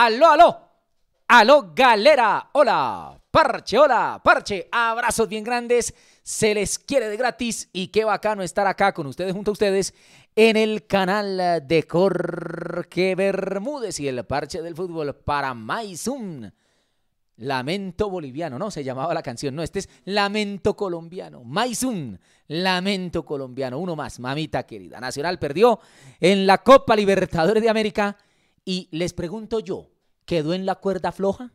Aló, aló. Aló, galera. Hola. Parche, hola, parche. Abrazos bien grandes. Se les quiere de gratis y qué bacano estar acá con ustedes, junto a ustedes, en el canal de Corque Bermúdez y el parche del fútbol para un Lamento boliviano, ¿no? Se llamaba la canción. No, este es Lamento colombiano. Maisun Lamento colombiano. Uno más, mamita querida. Nacional perdió en la Copa Libertadores de América y les pregunto yo, ¿quedó en la cuerda floja?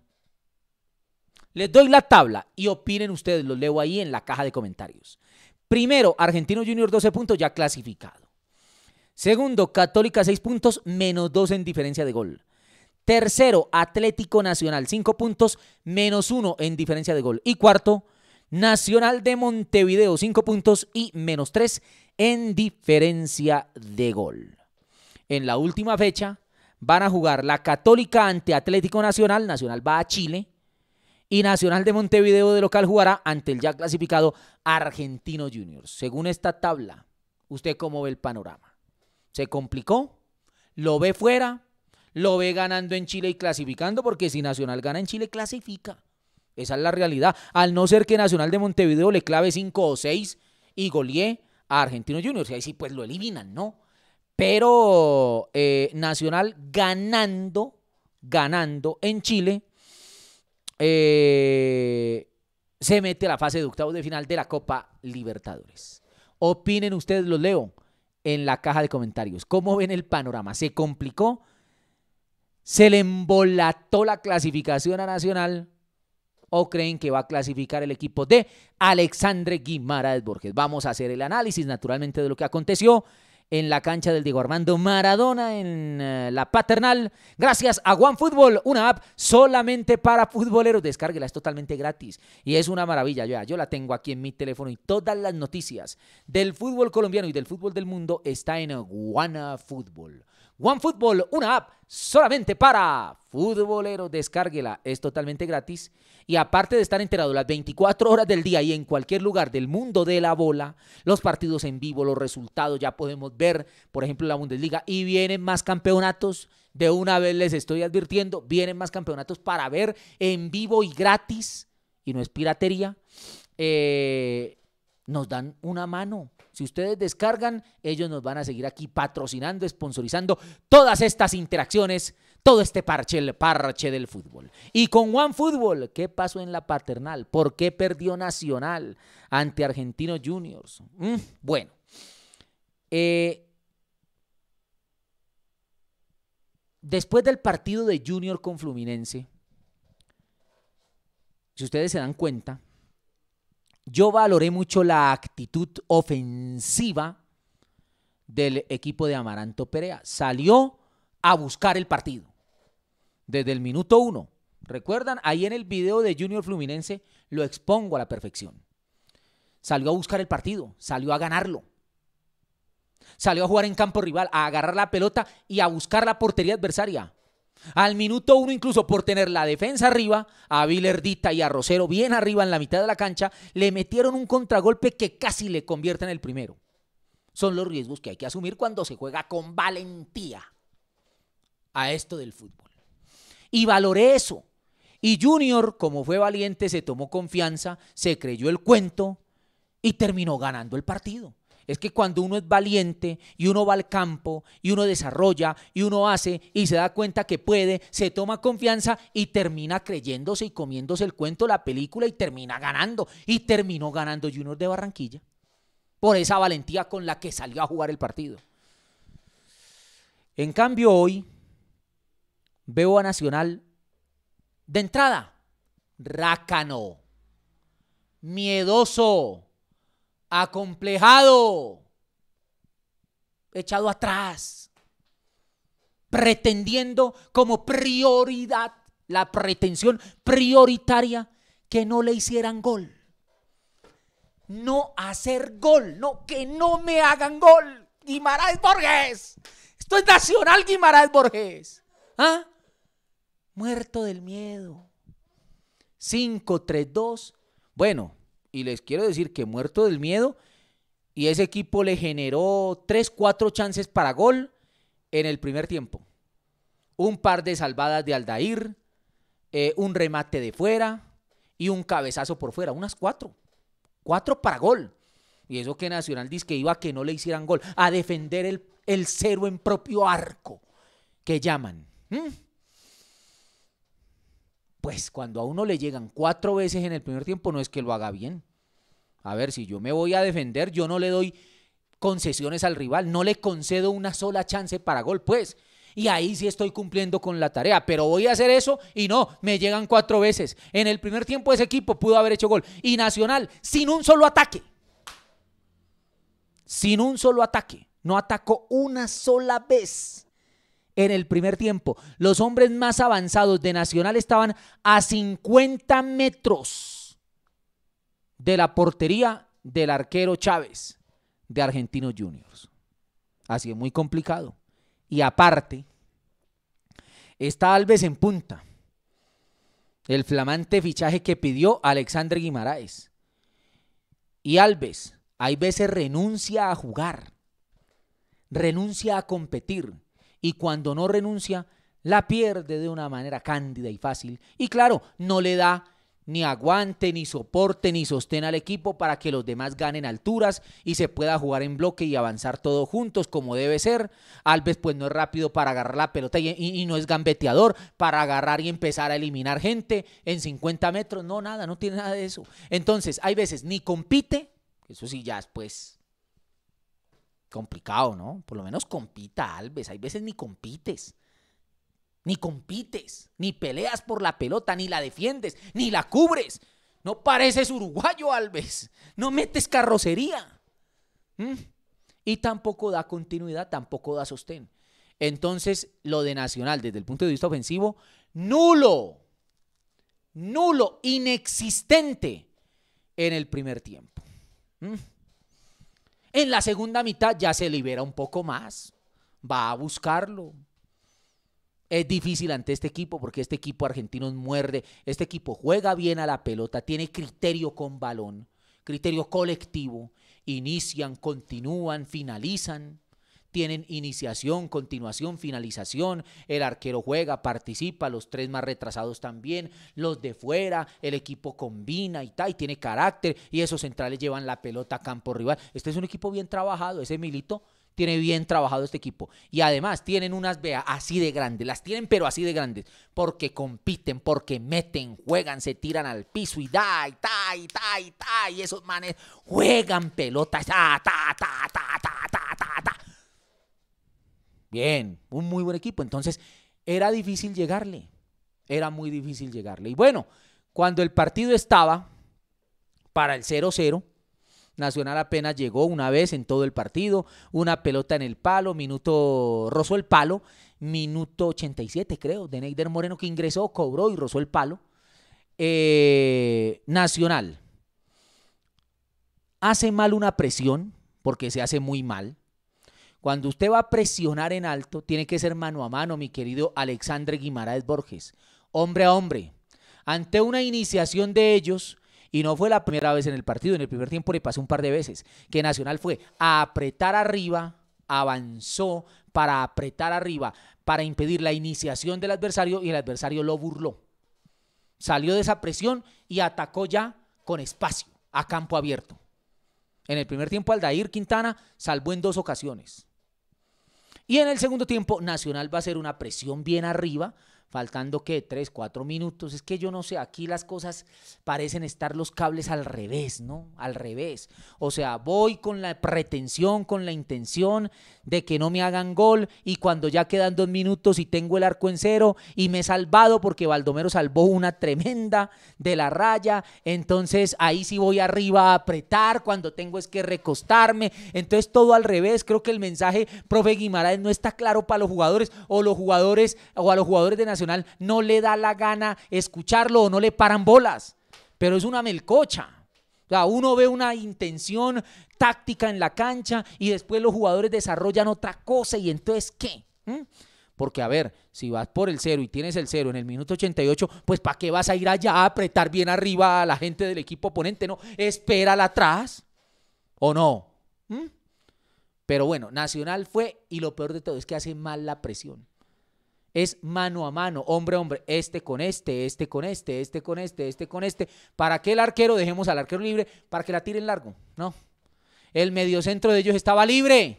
Les doy la tabla y opinen ustedes, los leo ahí en la caja de comentarios. Primero, Argentino Junior 12 puntos ya clasificado. Segundo, Católica 6 puntos, menos 2 en diferencia de gol. Tercero, Atlético Nacional 5 puntos, menos 1 en diferencia de gol. Y cuarto, Nacional de Montevideo 5 puntos y menos 3 en diferencia de gol. En la última fecha, van a jugar la Católica ante Atlético Nacional, Nacional va a Chile, y Nacional de Montevideo de local jugará ante el ya clasificado Argentino Juniors. Según esta tabla, ¿usted cómo ve el panorama? ¿Se complicó? ¿Lo ve fuera? ¿Lo ve ganando en Chile y clasificando? Porque si Nacional gana en Chile, clasifica. Esa es la realidad. Al no ser que Nacional de Montevideo le clave 5 o 6 y golee a Argentino Juniors. Y ahí sí, pues lo eliminan, ¿no? Pero eh, Nacional ganando, ganando en Chile, eh, se mete a la fase de octavos de final de la Copa Libertadores. Opinen ustedes, los leo en la caja de comentarios. ¿Cómo ven el panorama? ¿Se complicó? ¿Se le embolató la clasificación a Nacional? ¿O creen que va a clasificar el equipo de Alexandre Guimaraes Borges? Vamos a hacer el análisis, naturalmente, de lo que aconteció en la cancha del Diego Armando Maradona en eh, la Paternal. Gracias a OneFootball, una app solamente para futboleros. Descárguela, es totalmente gratis y es una maravilla. Yo, la tengo aquí en mi teléfono y todas las noticias del fútbol colombiano y del fútbol del mundo está en OneFootball. OneFootball, una app solamente para futboleros. Descárguela, es totalmente gratis. Y aparte de estar enterado las 24 horas del día y en cualquier lugar del mundo de la bola, los partidos en vivo, los resultados, ya podemos ver, por ejemplo, la Bundesliga. Y vienen más campeonatos. De una vez les estoy advirtiendo, vienen más campeonatos para ver en vivo y gratis. Y no es piratería. Eh, nos dan una mano. Si ustedes descargan, ellos nos van a seguir aquí patrocinando, sponsorizando todas estas interacciones, todo este parche, el parche del fútbol. Y con One Fútbol, ¿qué pasó en la paternal? ¿Por qué perdió Nacional ante Argentinos Juniors? Mm, bueno, eh, después del partido de Junior con Fluminense, si ustedes se dan cuenta, yo valoré mucho la actitud ofensiva del equipo de Amaranto Perea. Salió a buscar el partido desde el minuto uno. ¿Recuerdan? Ahí en el video de Junior Fluminense lo expongo a la perfección. Salió a buscar el partido, salió a ganarlo. Salió a jugar en campo rival, a agarrar la pelota y a buscar la portería adversaria. Al minuto uno, incluso por tener la defensa arriba, a Vilerdita y a Rosero bien arriba en la mitad de la cancha, le metieron un contragolpe que casi le convierte en el primero. Son los riesgos que hay que asumir cuando se juega con valentía a esto del fútbol. Y valoré eso. Y Junior, como fue valiente, se tomó confianza, se creyó el cuento y terminó ganando el partido. Es que cuando uno es valiente y uno va al campo y uno desarrolla y uno hace y se da cuenta que puede, se toma confianza y termina creyéndose y comiéndose el cuento, la película y termina ganando. Y terminó ganando Junior de Barranquilla por esa valentía con la que salió a jugar el partido. En cambio hoy veo a Nacional de entrada, rácano, miedoso acomplejado, echado atrás, pretendiendo como prioridad, la pretensión prioritaria que no le hicieran gol. No hacer gol, no, que no me hagan gol. Guimarães Borges, esto es Nacional Guimarães Borges. ¿Ah? Muerto del miedo. 5, 3, 2. Bueno, y les quiero decir que muerto del miedo, y ese equipo le generó 3, 4 chances para gol en el primer tiempo. Un par de salvadas de Aldair, eh, un remate de fuera y un cabezazo por fuera, unas cuatro. 4 para gol. Y eso que Nacional dice que iba a que no le hicieran gol, a defender el, cero en propio arco, que llaman pues cuando a uno le llegan cuatro veces en el primer tiempo no es que lo haga bien. A ver, si yo me voy a defender, yo no le doy concesiones al rival, no le concedo una sola chance para gol, pues. Y ahí sí estoy cumpliendo con la tarea, pero voy a hacer eso y no, me llegan cuatro veces. En el primer tiempo ese equipo pudo haber hecho gol. Y Nacional, sin un solo ataque. Sin un solo ataque. No atacó una sola vez en el primer tiempo. Los hombres más avanzados de Nacional estaban a 50 metros de la portería del arquero Chávez de Argentinos Juniors. Así es muy complicado. Y aparte, está Alves en punta. El flamante fichaje que pidió Alexandre Guimaraes. Y Alves, hay veces renuncia a jugar, renuncia a competir y cuando no renuncia, la pierde de una manera cándida y fácil. Y claro, no le da ni aguante, ni soporte, ni sostén al equipo para que los demás ganen alturas y se pueda jugar en bloque y avanzar todos juntos como debe ser. Alves pues no es rápido para agarrar la pelota y, no es gambeteador para agarrar y empezar a eliminar gente en 50 metros. No, nada, no tiene nada de eso. Entonces, hay veces ni compite, eso sí ya es pues Complicado, ¿no? Por lo menos compita Alves. Hay veces ni compites. Ni compites, ni peleas por la pelota, ni la defiendes, ni la cubres. No pareces uruguayo, Alves. No metes carrocería. ¿Mm? Y tampoco da continuidad, tampoco da sostén. Entonces, lo de Nacional, desde el punto de vista ofensivo, nulo, nulo, inexistente en el primer tiempo. ¿Mm? En la segunda mitad ya se libera un poco más. Va a buscarlo. Es difícil ante este equipo porque este equipo argentino muerde. Este equipo juega bien a la pelota, tiene criterio con balón, criterio colectivo. Inician, continúan, finalizan tienen iniciación, continuación, finalización, el arquero juega, participa, los tres más retrasados también, los de fuera, el equipo combina y tal, y tiene carácter, y esos centrales llevan la pelota a campo rival. Este es un equipo bien trabajado, ese Milito tiene bien trabajado este equipo. Y además tienen unas veas así de grandes, las tienen pero así de grandes, porque compiten, porque meten, juegan, se tiran al piso y da, y ta, y ta, y ta, y esos manes juegan pelotas, ta, ta, ta, ta, ta, Bien, un muy buen equipo. Entonces, era difícil llegarle. Era muy difícil llegarle. Y bueno, cuando el partido estaba para el 0-0, Nacional apenas llegó una vez en todo el partido, una pelota en el palo, minuto rozó el palo, minuto 87 creo, de Neider Moreno que ingresó, cobró y rozó el palo. Eh, Nacional hace mal una presión, porque se hace muy mal, cuando usted va a presionar en alto, tiene que ser mano a mano, mi querido Alexandre Guimaraes Borges, hombre a hombre. Ante una iniciación de ellos, y no fue la primera vez en el partido, en el primer tiempo le pasó un par de veces, que Nacional fue a apretar arriba, avanzó para apretar arriba, para impedir la iniciación del adversario y el adversario lo burló. Salió de esa presión y atacó ya con espacio, a campo abierto. En el primer tiempo Aldair Quintana salvó en dos ocasiones. Y en el segundo tiempo, Nacional va a hacer una presión bien arriba faltando que tres, cuatro minutos. Es que yo no sé, aquí las cosas parecen estar los cables al revés, ¿no? Al revés. O sea, voy con la pretensión, con la intención de que no me hagan gol y cuando ya quedan dos minutos y tengo el arco en cero y me he salvado porque Baldomero salvó una tremenda de la raya, entonces ahí sí voy arriba a apretar, cuando tengo es que recostarme. Entonces todo al revés, creo que el mensaje, profe Guimaraes, no está claro para los jugadores o los jugadores o a los jugadores de Nacional no le da la gana escucharlo o no le paran bolas, pero es una melcocha. O sea, uno ve una intención táctica en la cancha y después los jugadores desarrollan otra cosa y entonces ¿qué? ¿Mm? Porque, a ver, si vas por el cero y tienes el cero en el minuto 88, pues ¿para qué vas a ir allá a apretar bien arriba a la gente del equipo oponente? No, al atrás. ¿O no? ¿Mm? Pero bueno, Nacional fue y lo peor de todo es que hace mal la presión es mano a mano, hombre a hombre, este con este, este con este, este con este, este con este. ¿Para qué el arquero? Dejemos al arquero libre para que la tiren largo. No. El mediocentro de ellos estaba libre,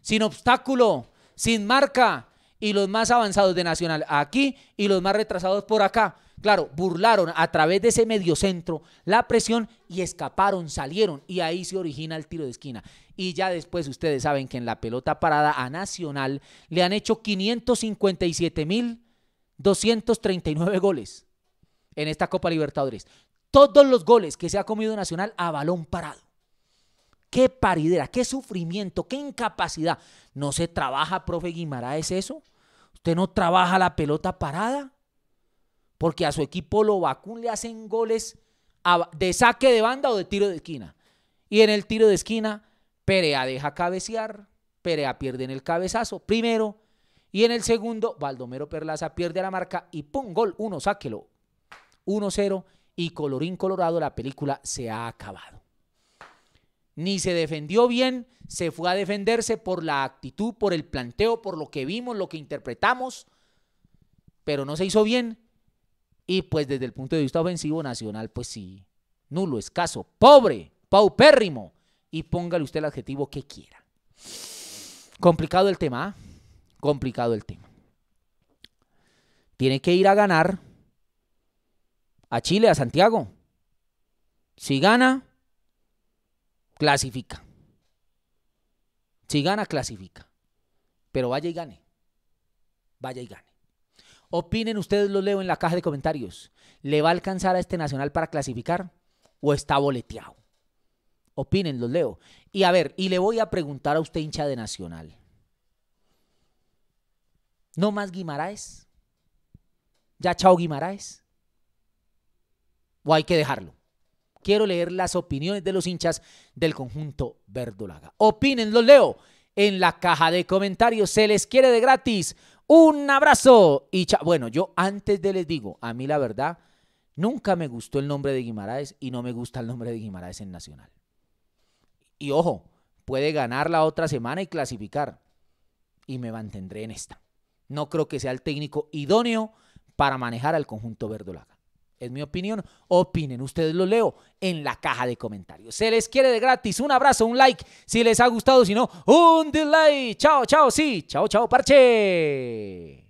sin obstáculo, sin marca y los más avanzados de Nacional aquí y los más retrasados por acá. Claro, burlaron a través de ese centro la presión y escaparon, salieron y ahí se origina el tiro de esquina. Y ya después ustedes saben que en la pelota parada a Nacional le han hecho 557.239 goles en esta Copa Libertadores. Todos los goles que se ha comido Nacional a balón parado. Qué paridera, qué sufrimiento, qué incapacidad. ¿No se trabaja, profe Guimaraes, eso? ¿Usted no trabaja la pelota parada? Porque a su equipo lo vacún le hacen goles de saque de banda o de tiro de esquina. Y en el tiro de esquina, Perea deja cabecear, Perea pierde en el cabezazo primero. Y en el segundo, Baldomero Perlaza pierde la marca y ¡pum! Gol, uno, sáquelo. 1-0 y colorín colorado, la película se ha acabado ni se defendió bien, se fue a defenderse por la actitud, por el planteo, por lo que vimos, lo que interpretamos, pero no se hizo bien. Y pues desde el punto de vista ofensivo nacional, pues sí, nulo, escaso, pobre, paupérrimo. Y póngale usted el adjetivo que quiera. Complicado el tema, ¿ah? complicado el tema. Tiene que ir a ganar a Chile, a Santiago. Si gana, clasifica. Si gana, clasifica. Pero vaya y gane. Vaya y gane. Opinen ustedes, lo leo en la caja de comentarios. ¿Le va a alcanzar a este Nacional para clasificar o está boleteado? Opinen, los leo. Y a ver, y le voy a preguntar a usted, hincha de Nacional. ¿No más Guimaraes? ¿Ya chao Guimaraes? ¿O hay que dejarlo? Quiero leer las opiniones de los hinchas del conjunto verdolaga. Opinen, los leo en la caja de comentarios. Se les quiere de gratis. Un abrazo. Y bueno, yo antes de les digo, a mí la verdad, nunca me gustó el nombre de Guimaraes y no me gusta el nombre de Guimaraes en Nacional. Y ojo, puede ganar la otra semana y clasificar. Y me mantendré en esta. No creo que sea el técnico idóneo para manejar al conjunto verdolaga. Es mi opinión. Opinen, ustedes lo leo en la caja de comentarios. Se les quiere de gratis. Un abrazo, un like si les ha gustado. Si no, un dislike. Chao, chao, sí. Chao, chao, parche.